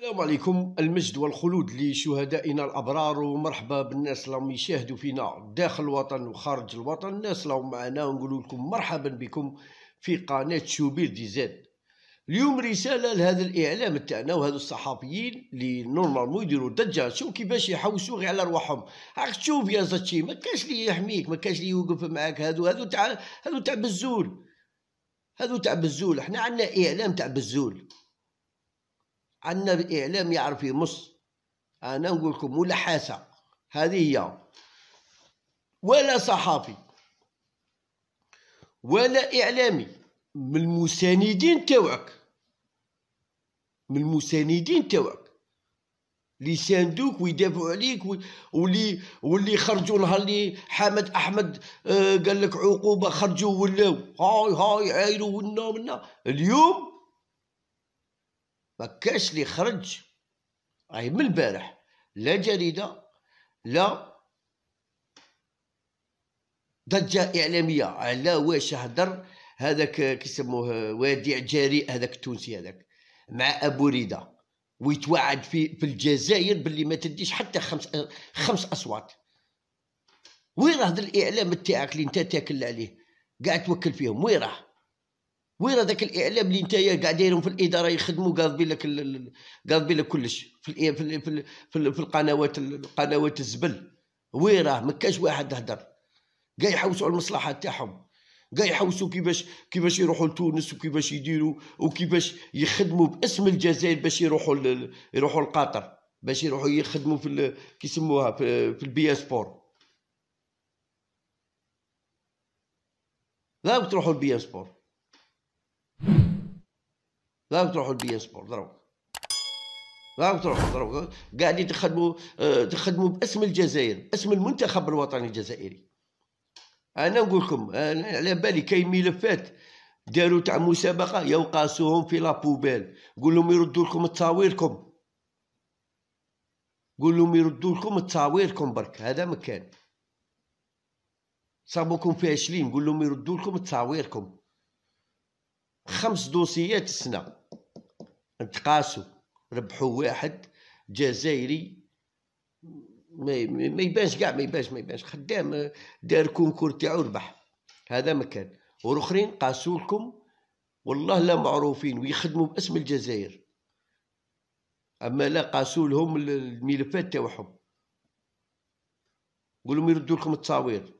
السلام عليكم المجد والخلود لشهدائنا الابرار ومرحبا بالناس اللي يشاهدوا فينا داخل الوطن وخارج الوطن الناس اللي راهم معنا ونقول لكم مرحبا بكم في قناه شوبير دي زاد اليوم رساله لهذا الاعلام تاعنا وهذا الصحفيين اللي نورمالمون يديروا ضجه شوف كيفاش يحوسوا غير على رواحهم راك تشوف يا زاتشي ما كاش لي يحميك ما كاش لي يوقف معاك هذو هذو تاع هذو تاع بزول هذو تاع بزول احنا عندنا اعلام تاع بزول عندنا الاعلام يعرف يمص انا نقول لكم ولا حاسه هذه هي ولا صحافي ولا اعلامي من المساندين تاوعك من المساندين تاوعك لي ساندوك ويدافعوا عليك واللي واللي خرجوا نهار اللي حامد احمد آه قال لك عقوبه خرجوا ولاو هاي هاي عايروا ونا ونا اليوم فكاش اللي خرج راهي من البارح لا جريده لا ضجه اعلاميه على واش هدر هذاك كيسموه وديع جريء هذاك التونسي هذاك مع ابو ريده ويتوعد في في الجزائر باللي ما تديش حتى خمس خمس اصوات وين راه الاعلام تاعك اللي انت تاكل عليه قاعد توكل فيهم وين راه وين هذاك الاعلام اللي انت قاعد دايرهم في الاداره يخدموا قاضبين لك قاضبين لك كلش في في في, القنوات القنوات الزبل وين راه ما كاش واحد هدر قاع يحوسوا على المصلحه تاعهم قاع يحوسوا كيفاش كيفاش يروحوا لتونس وكيفاش يديروا وكيفاش يخدموا باسم الجزائر باش يروحوا يروحوا لقطر باش يروحوا يخدموا في كيسموها في, في البي اس بور لا تروحوا البي اس لا تروحوا ان سبور ضربوا لا تروحوا ضربوا قاعدين تخدموا آه، تخدموا باسم الجزائر باسم المنتخب الوطني الجزائري انا نقول لكم على بالي كاين ملفات داروا تاع مسابقه يوقاسوهم في لابوبيل قول لهم يردوا لكم تصاويركم قول لهم يردوا لكم تصاويركم برك هذا مكان صابوكم فاشلين قول لهم يردوا لكم تصاويركم خمس دوسيات السنة تقاسوا ربحوا واحد جزائري ما يبانش كاع ما يبانش ما يبانش خدام دار كونكور تاعو ربح هذا مكان والاخرين قاسوا لكم والله لا معروفين ويخدموا باسم الجزائر اما لا قاسوا لهم الملفات تاعهم قولوا يردوا لكم التصاوير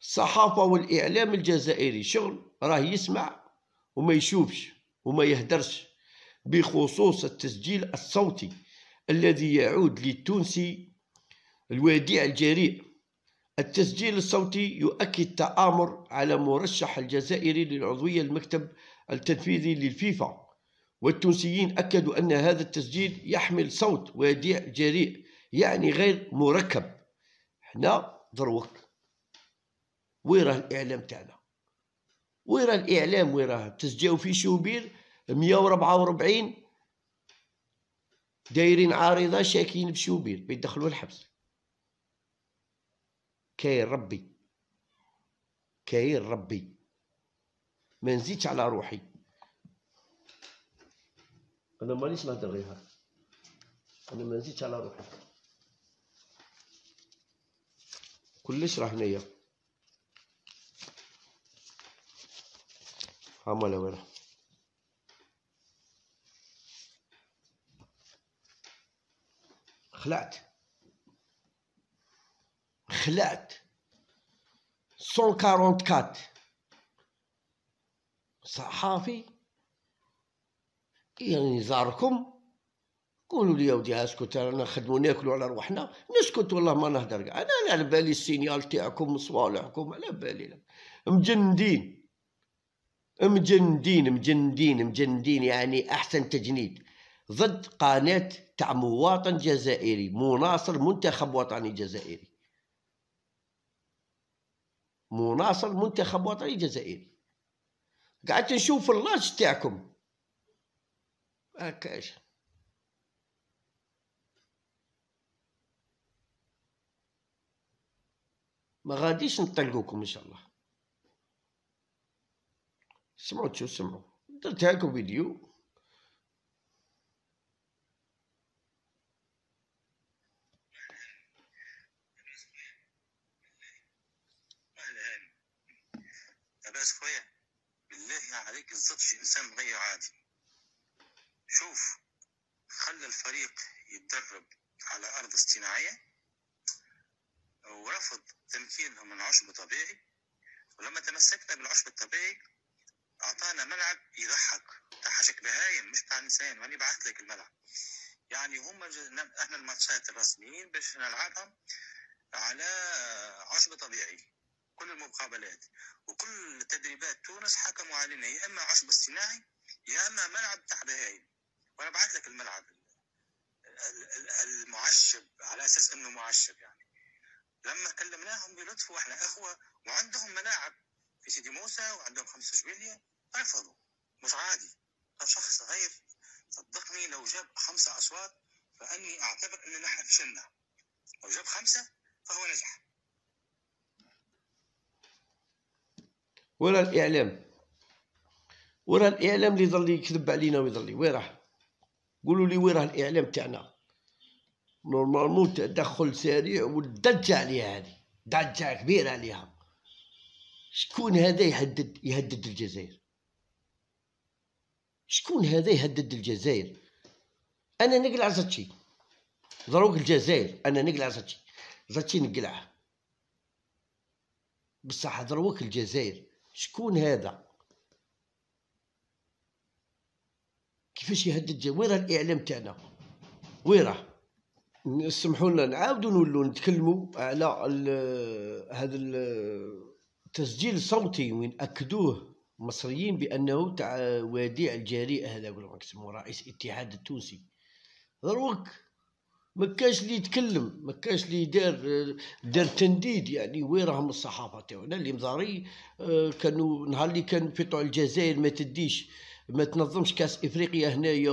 الصحافه والاعلام الجزائري شغل راه يسمع وما يشوفش وما يهدرش بخصوص التسجيل الصوتي الذي يعود للتونسي الوديع الجريء التسجيل الصوتي يؤكد تآمر على مرشح الجزائري للعضوية المكتب التنفيذي للفيفا والتونسيين أكدوا أن هذا التسجيل يحمل صوت وديع جريء يعني غير مركب هنا دروك وين راه الإعلام تاعنا وين راه الاعلام وين راه تسجاو في شوبير 144 دايرين عارضه شاكين بشوبير بيدخلوا الحبس كاين ربي كاين ربي ما نزيدش على روحي انا مانيش نهضر غير انا ما نزيدش على روحي كلش راه هنايا Vamos a ver. خلعت خلعت 144 صحافي يعني زاركم قولوا لي ودي اسكت رانا نخدموا ناكلوا على روحنا نسكت والله ما نهدر انا على بالي السينيال تاعكم صوالحكم على بالي مجندين مجندين مجندين مجندين يعني احسن تجنيد ضد قناه تاع مواطن جزائري مناصر منتخب وطني جزائري مناصر منتخب وطني جزائري قعدت نشوف اللاج تاعكم هكاش ما غاديش نطلقوكم ان شاء الله سمعوا شو سمعوا درت لكم فيديو عباس خويا بالله عليك الزطش انسان غير عادي شوف خلى الفريق يتدرب على ارض اصطناعيه ورفض تمكينهم من عشب طبيعي ولما تمسكنا بالعشب الطبيعي اعطانا ملعب يضحك تحشك بهايم مش تاع انسان وانا بعثت لك الملعب يعني هما احنا الماتشات الرسميين باش نلعبها على عشب طبيعي كل المقابلات وكل تدريبات تونس حكموا علينا يا اما عشب اصطناعي يا اما ملعب تاع بهايم وانا بعثت لك الملعب المعشب على اساس انه معشب يعني لما كلمناهم بلطف واحنا اخوه وعندهم ملاعب في سيدي موسى وعندهم خمسة جبيلية ارفضه مش عادي طب شخص غير صدقني لو جاب خمسة أصوات فأني أعتبر أننا نحن فشلنا لو جاب خمسة فهو نجح ورا الإعلام ورا الإعلام اللي ظل يكذب علينا ويظل وين راه قولوا لي وين راه الإعلام تاعنا نورمالمون تدخل سريع والدجة عليها هذه ضجة كبيرة عليها شكون هذا يهدد يهدد الجزائر شكون هذا يهدد الجزائر انا نقلع زاتشي ضروك الجزائر انا نقلع زاتشي زاتشي نقلعه بصح ضروك الجزائر شكون هذا كيفاش يهدد وين الاعلام تاعنا وين راه سمحوا لنا نعاودوا نولوا نتكلموا على هذا التسجيل الصوتي وين اكدوه مصريين بانه تاع وديع الجريء هذا لك كسمو رئيس الاتحاد التونسي دروك ما كانش اللي يتكلم ما كانش اللي دار دار تنديد يعني وين راهم الصحافه تاعنا اللي مضاري آه، كانوا نهار اللي كان في طول الجزائر ما تديش ما تنظمش كاس افريقيا هنايا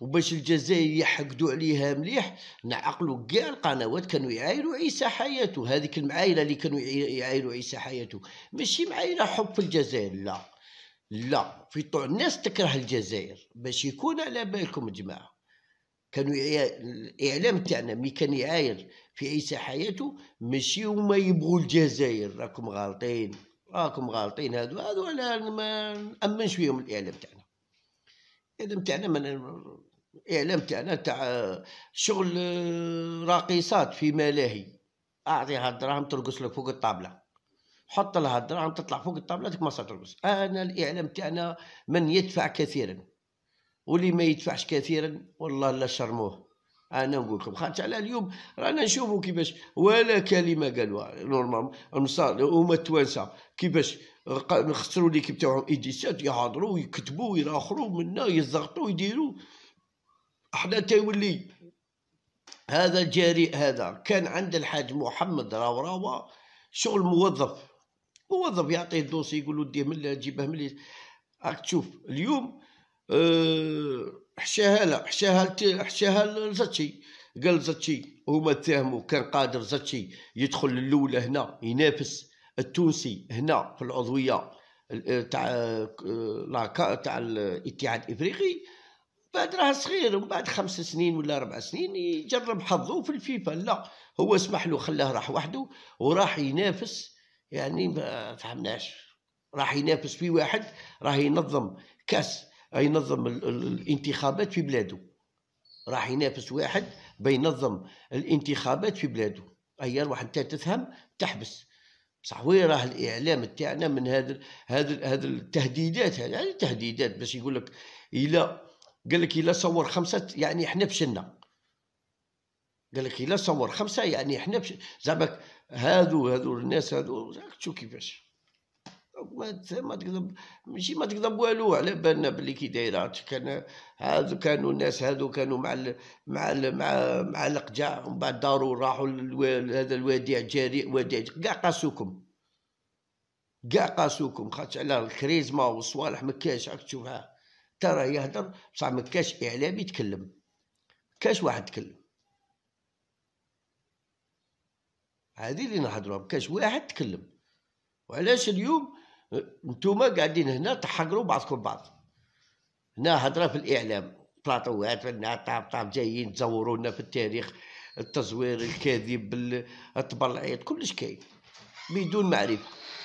وباش الجزائر يحقدوا عليها مليح نعقلوا كاع القنوات كانوا يعايروا عيسى حياته هذيك المعايره اللي كانوا يعايروا عيسى حياته ماشي معايره حب في الجزائر لا لا في طوع الناس تكره الجزائر باش يكون على بالكم جماعه كانوا الاعلام تاعنا مي كان يعاير في عيسى حياته ماشي هما يبغوا الجزائر راكم غالطين راكم غالطين هادو هادو على ما نامنش فيهم الاعلام تاعنا الاعلام تاعنا من الاعلام تاعنا تاع شغل راقصات في ملاهي اعطيها الدراهم ترقص لك فوق الطابله حط لها الدراهم تطلع فوق الطابله ديك ما ترقص انا الاعلام تاعنا من يدفع كثيرا واللي ما يدفعش كثيرا والله لا شرموه انا نقول لكم خاطر على اليوم رانا نشوفوا كيفاش ولا كلمه قالوها نورمال هما التوانسه كيفاش خسروا ليكيب تاعهم ايديسات يهضروا ويكتبوا ويراخروا منا يزغطوا ويديروا حنا تيولي هذا الجريء هذا كان عند الحاج محمد راو شغل موظف موظف يعطيه الدوسي يقول له ديه من تجيبه من راك تشوف اليوم آه حشاها لا حشاها حشاها لزاتشي قال زاتشي هما تفاهموا كان قادر زاتشي يدخل للاولى هنا ينافس التونسي هنا في العضويه آه، تاع آه، لا تاع الاتحاد الافريقي بعد راه صغير ومن بعد خمس سنين ولا اربع سنين يجرب حظه في الفيفا لا هو سمح له خلاه راح وحده وراح ينافس يعني ما فهمناش راح ينافس في واحد راح ينظم كاس ينظم الانتخابات في بلاده راح ينافس واحد بينظم الانتخابات في بلاده اي واحد انت تفهم تحبس بصح وين راه الاعلام تاعنا من هذا هذا هذا التهديدات هذه يعني التهديدات باش يقول لك الا قال لك الا صور خمسه يعني احنا فشلنا قال لك الا صور خمسه يعني احنا زعما هادو هادو الناس هادو تشوف كيفاش ما ما تكذب ماشي ما تكذب والو على بالنا بلي كي دايره كان هادو كانوا الناس هادو كانوا مع ال مع ال مع مع القجاع ومن بعد داروا راحوا هذا الوادي الجاري وادي كاع قاسوكم كاع قاسوكم خاطش على الكاريزما والصوالح ما كاش راك تشوفها ترى يهدر بصح ما كاش اعلامي يتكلم كاش واحد تكلم هذه اللي نهضروا كاش واحد تكلم وعلاش اليوم نتوما قاعدين هنا تحقروا بعضكم بعض هنا هضره في الاعلام بلاطوات عندنا طاب طاب جايين تزورونا في التاريخ التزوير الكاذب الطبل كلش كاين بدون معرفه